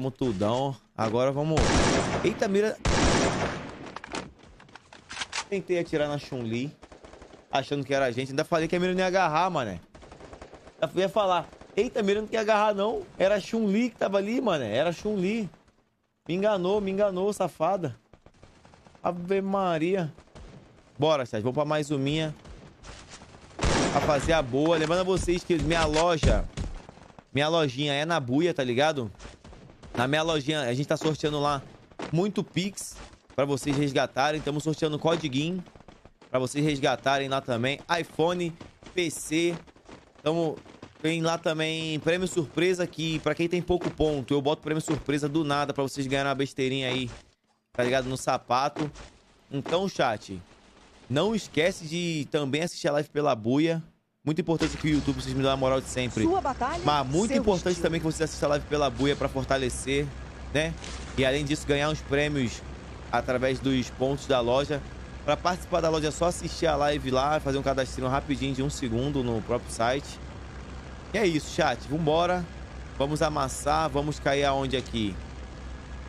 Tamo tudão. Agora vamos... Eita, mira... Tentei atirar na Chun-Li. Achando que era a gente. Ainda falei que a mira não ia agarrar, mané. Eu ia falar. Eita, a mira não ia agarrar, não. Era a Chun-Li que tava ali, mané. Era a Chun-Li. Me enganou, me enganou, safada. Ave Maria. Bora, chat. Vamos pra mais uma Pra fazer a boa. Lembrando a vocês que minha loja... Minha lojinha é na buia, tá ligado? Na minha lojinha, a gente tá sorteando lá muito Pix para vocês resgatarem. Estamos sorteando Codiguin para vocês resgatarem lá também. iPhone, PC. Tamo, tem lá também prêmio surpresa que para quem tem pouco ponto, eu boto prêmio surpresa do nada para vocês ganharem uma besteirinha aí, tá ligado? No sapato. Então, chat, não esquece de também assistir a live pela buia. Muito importante que o YouTube, vocês me dão a moral de sempre. Batalha, Mas é muito importante estilo. também que vocês assistam a live pela buia para fortalecer, né? E além disso, ganhar uns prêmios através dos pontos da loja. Para participar da loja é só assistir a live lá, fazer um cadastro rapidinho de um segundo no próprio site. E é isso, chat. Vambora. Vamos amassar. Vamos cair aonde aqui?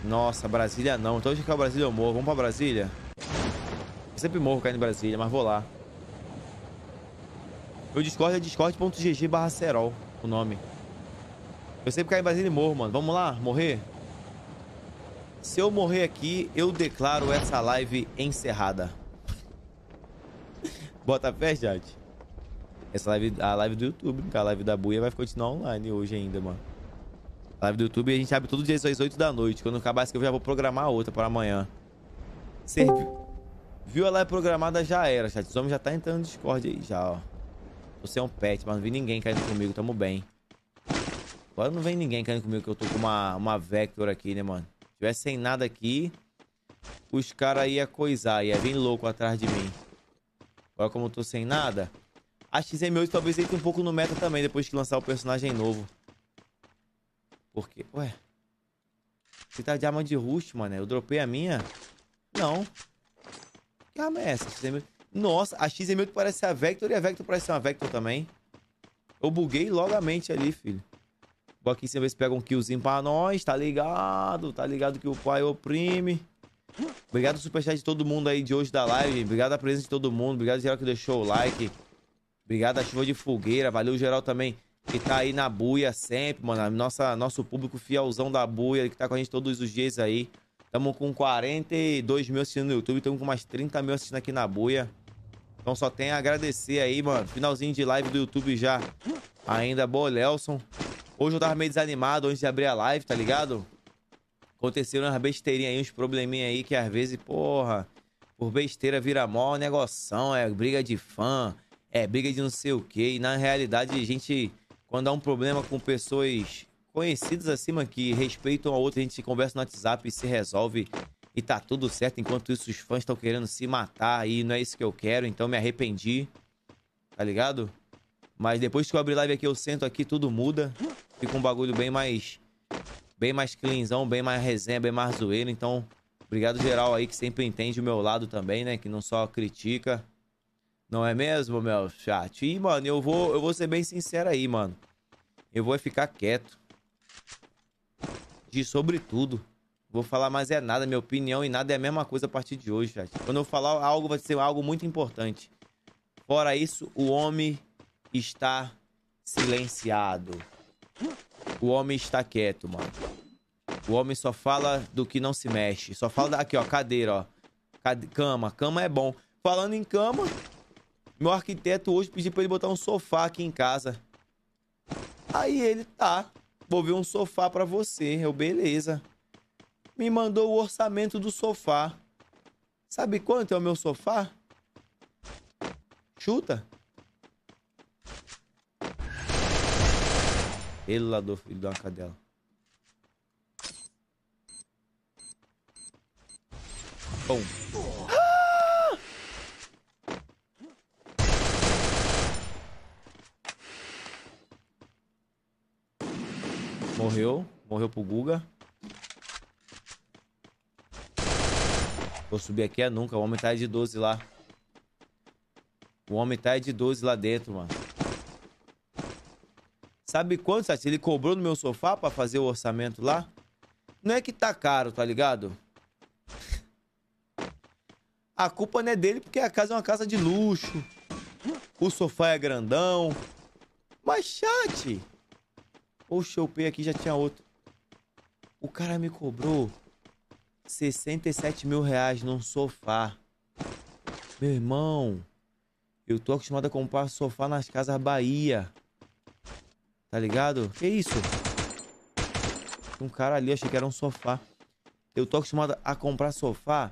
Nossa, Brasília não. Então deixa que é o Brasília eu morro. Vamos pra Brasília? Eu sempre morro caindo em Brasília, mas vou lá. Meu Discord é discord.gg barra Serol, o nome. Eu sempre caio em Brasília e morro, mano. Vamos lá, morrer? Se eu morrer aqui, eu declaro essa live encerrada. Bota fé, chat. Essa live, a live do YouTube, a live da Buia vai continuar online hoje ainda, mano. A live do YouTube a gente abre todo dia às 8 da noite. Quando acabar isso aqui, eu já vou programar outra para amanhã. Serviu. Viu a live programada, já era, chat. Os homens já tá entrando no Discord aí, já, ó. Você é um pet, mas não vi ninguém caindo comigo, tamo bem. Agora não vem ninguém caindo comigo, que eu tô com uma, uma Vector aqui, né, mano? Se tivesse sem nada aqui, os caras iam é coisar, ia vir louco atrás de mim. Agora como eu tô sem nada... A XM8 talvez entre um pouco no meta também, depois que lançar o personagem novo. Porque, ué... Você tá de arma de rush, mano. Eu dropei a minha? Não. Que arma é essa? XM8? Nossa, a XM8 é parece ser a Vector e a Vector parece ser uma Vector também. Eu buguei logo a mente ali, filho. Vou aqui ver se pega um killzinho pra nós, tá ligado? Tá ligado que o pai oprime. Obrigado superchat de todo mundo aí de hoje da live. Obrigado a presença de todo mundo. Obrigado geral que deixou o like. Obrigado a chuva de fogueira. Valeu geral também que tá aí na buia sempre, mano. Nossa, nosso público fielzão da buia que tá com a gente todos os dias aí. Tamo com 42 mil assistindo no YouTube. Tamo com umas 30 mil assistindo aqui na buia. Então só tem a agradecer aí, mano. Finalzinho de live do YouTube já. Ainda, boa, Lelson. Hoje eu tava meio desanimado antes de abrir a live, tá ligado? Aconteceram umas besteirinhas aí, uns probleminha aí que às vezes, porra, por besteira vira mó negoção, é briga de fã, é briga de não sei o quê. E na realidade, a gente, quando há um problema com pessoas conhecidas acima que respeitam a outra, a gente conversa no WhatsApp e se resolve e tá tudo certo. Enquanto isso, os fãs estão querendo se matar e não é isso que eu quero, então me arrependi. Tá ligado? Mas depois que eu abri live aqui, eu sento aqui, tudo muda. Fica um bagulho bem mais. Bem mais cleanzão, bem mais resenha, bem mais zoeiro. Então, obrigado geral aí que sempre entende o meu lado também, né? Que não só critica. Não é mesmo, meu chat? E, mano, eu vou, eu vou ser bem sincero aí, mano. Eu vou ficar quieto. De sobretudo. Vou falar mais é nada, minha opinião e nada é a mesma coisa a partir de hoje, chat. Quando eu falar algo, vai ser algo muito importante. Fora isso, o homem está silenciado. O homem está quieto, mano. O homem só fala do que não se mexe. Só fala aqui, ó, cadeira, ó. Cade... Cama, cama é bom. Falando em cama, meu arquiteto hoje pediu pra ele botar um sofá aqui em casa. Aí ele, tá, vou ver um sofá pra você. Eu, beleza me mandou o orçamento do sofá. Sabe quanto é o meu sofá? Chuta. Ele do filho de uma cadela. Bom. Morreu. Morreu pro Guga. Vou subir aqui é nunca. O homem tá de 12 lá. O homem tá de 12 lá dentro, mano. Sabe quanto, Sati? Ele cobrou no meu sofá pra fazer o orçamento lá? Não é que tá caro, tá ligado? A culpa não é dele porque a casa é uma casa de luxo. O sofá é grandão. Mas, chat... Oxe, eu pei aqui já tinha outro. O cara me cobrou 67 mil reais num sofá. Meu irmão, eu tô acostumado a comprar sofá nas casas Bahia. Tá ligado? Que isso? Um cara ali, achei que era um sofá. Eu tô acostumado a comprar sofá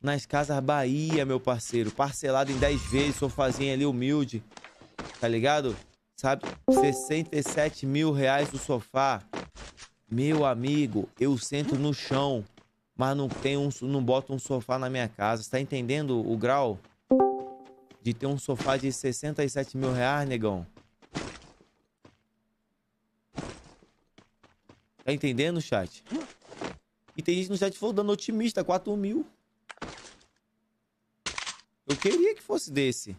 nas casas Bahia, meu parceiro. Parcelado em 10 vezes, sofazinho ali humilde. Tá ligado? Sabe? 67 mil reais o sofá. Meu amigo, eu sento no chão mas não tem um, não bota um sofá na minha casa. Está entendendo o grau de ter um sofá de 67 mil reais, negão? Tá entendendo, chat? E tem gente no chat falando dando otimista, 4 mil. Eu queria que fosse desse.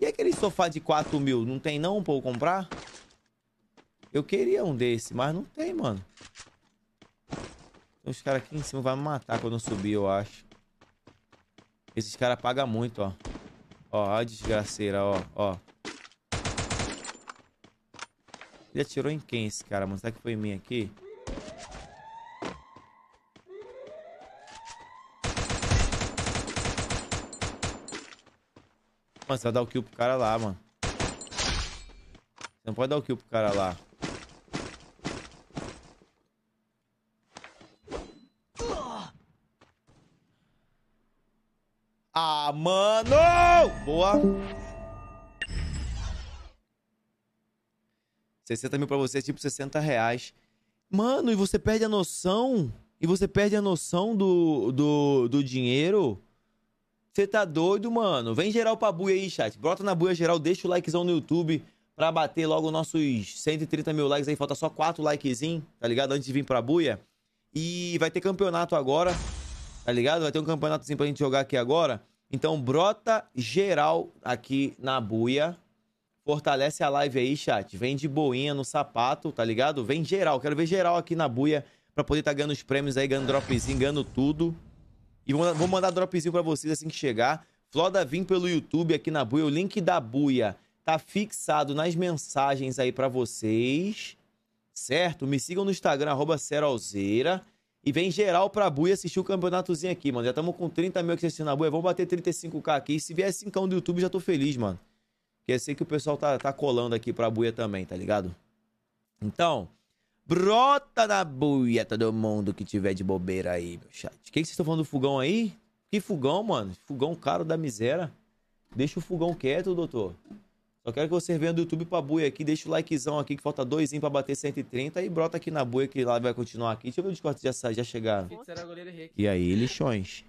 E aquele sofá de 4 mil? Não tem não pra eu comprar? Eu queria um desse, mas não tem, mano. Os caras aqui em cima vão me matar quando eu subir, eu acho. Esses caras pagam muito, ó. Ó, a desgraceira, ó, ó. Ele atirou em quem esse cara, mano? Será que foi em mim aqui? Mano, você vai dar o kill pro cara lá, mano. Você não pode dar o kill pro cara lá. mano! Boa. 60 mil pra você é tipo 60 reais. Mano, e você perde a noção? E você perde a noção do, do, do dinheiro? Você tá doido, mano? Vem geral pra buia aí, chat. Brota na buia geral, deixa o likezão no YouTube pra bater logo nossos 130 mil likes aí. Falta só 4 likezinhos. tá ligado? Antes de vir pra buia. E vai ter campeonato agora, tá ligado? Vai ter um campeonatozinho pra gente jogar aqui agora. Então, brota geral aqui na buia. Fortalece a live aí, chat. Vem de boinha no sapato, tá ligado? Vem geral. Quero ver geral aqui na buia pra poder estar tá ganhando os prêmios aí, ganhando dropzinho, ganhando tudo. E vou, mandar dropzinho pra vocês assim que chegar. Floda Vim pelo YouTube aqui na buia. O link da buia tá fixado nas mensagens aí para vocês, certo? Me sigam no Instagram, arroba Seralzeira. E vem geral pra buia assistir o campeonatozinho aqui, mano. Já estamos com 30 mil que assistindo na buia Vamos bater 35k aqui. se vier 5 do YouTube, já tô feliz, mano. Porque eu sei que o pessoal tá, tá colando aqui pra Buia também, tá ligado? Então, brota na Buia todo mundo que tiver de bobeira aí, meu chat. O que vocês estão falando do fogão aí? Que fogão, mano? Fogão caro da miséria. Deixa o fogão quieto, doutor. Eu quero que você venha do YouTube pra buia aqui, deixa o likezão aqui, que falta doisinho pra bater 130 e brota aqui na buia que lá vai continuar aqui. Deixa eu ver o Discord já, já chegar. E aí, lixões?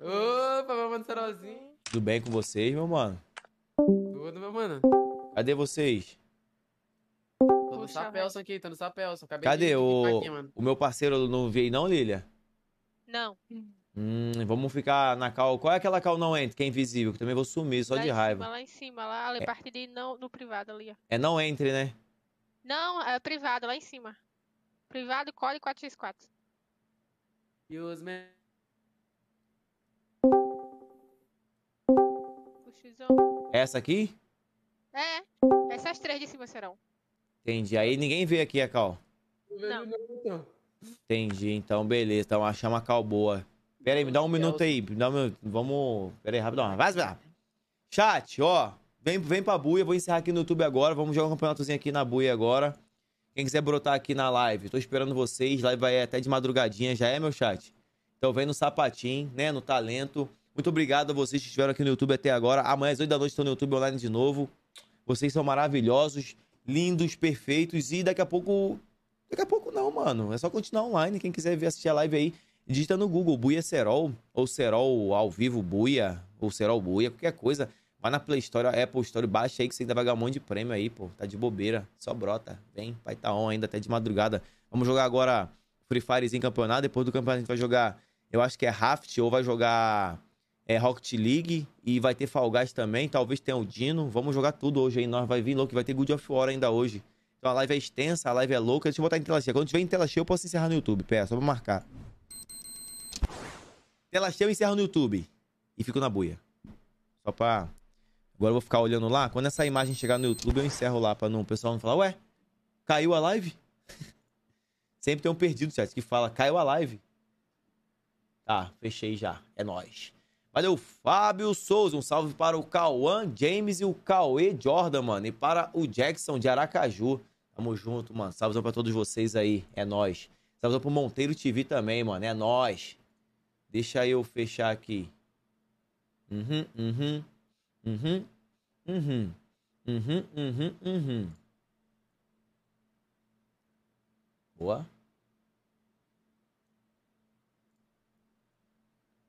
Opa, meu mano Sarauzinho. Tudo bem com vocês, meu mano? Tudo, meu mano. Cadê vocês? Tô no Sapelson aqui, tô no Sapelson. Cadê de... o... Aqui, o meu parceiro não veio não, Lilia? Não. Hum, vamos ficar na cal. Qual é aquela cal não entre, que é invisível, que também vou sumir só lá de raiva. Cima, lá em cima, lá, ali, é... parte de não, no privado ali, ó. É não entre, né? Não, é privado, lá em cima. Privado, core 4x4. E os men... Essa aqui? É, essas três de cima serão. Entendi. Aí ninguém vê aqui a cal. Não. Então. Entendi, então beleza. Então achar uma cal boa. Pera aí, me dá um minuto aí. Me dá um minuto. Vamos. Pera aí, rapidão. Vai, vai. Chat, ó. Vem, vem pra buia. Vou encerrar aqui no YouTube agora. Vamos jogar um campeonatozinho aqui na buia agora. Quem quiser brotar aqui na live, tô esperando vocês. Live vai até de madrugadinha, já é, meu chat? Então vem no sapatinho, né? No talento. Muito obrigado a vocês que estiveram aqui no YouTube até agora. Amanhã às 8 da noite estão no YouTube online de novo. Vocês são maravilhosos, lindos, perfeitos. E daqui a pouco. Daqui a pouco não, mano. É só continuar online. Quem quiser ver assistir a live aí, digita no Google Buia Serol, ou Serol ao vivo Buia, ou Serol Buia, qualquer coisa. Vai na Play Store, Apple Store, baixa aí que você ainda vai ganhar um monte de prêmio aí, pô. Tá de bobeira. Só brota. Vem, vai tá on ainda até tá de madrugada. Vamos jogar agora Free Fires em campeonato. Depois do campeonato a gente vai jogar, eu acho que é Raft ou vai jogar é, Rocket League. E vai ter Fall Guys também. Talvez tenha o Dino. Vamos jogar tudo hoje aí. Nós vai vir louco. Vai ter Good of War ainda hoje. Então a live é extensa, a live é louca. Deixa eu botar em tela cheia. Quando tiver em tela cheia, eu posso encerrar no YouTube. Pera, só pra marcar. Tela cheia, eu encerro no YouTube. E fico na buia. Só pra. Agora eu vou ficar olhando lá. Quando essa imagem chegar no YouTube, eu encerro lá pra não... o pessoal não falar, ué, caiu a live? Sempre tem um perdido, chat, que fala, caiu a live. Tá, fechei já. É nóis. Valeu, Fábio Souza. Um salve para o Cauã James e o Cauê Jordan, mano. E para o Jackson de Aracaju. Tamo junto, mano. Salve para todos vocês aí. É nós. Salve pro Monteiro TV também, mano. É nós. Deixa eu fechar aqui. Uhum, uhum, uhum, uhum, uhum, uhum, uhum. Boa.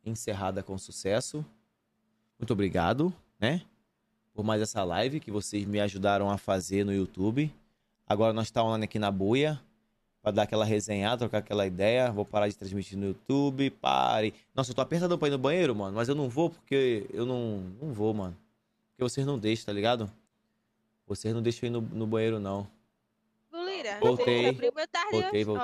Encerrada com sucesso. Muito obrigado, né? Por mais essa live que vocês me ajudaram a fazer no YouTube. Agora nós estamos tá aqui na Buia para dar aquela resenhada, trocar aquela ideia. Vou parar de transmitir no YouTube, pare. Nossa, eu tô apertadão pra ir no banheiro, mano, mas eu não vou porque eu não, não vou, mano. Porque vocês não deixam, tá ligado? Vocês não deixam eu ir no, no banheiro, não. Goleira, voltei, voltei, voltei.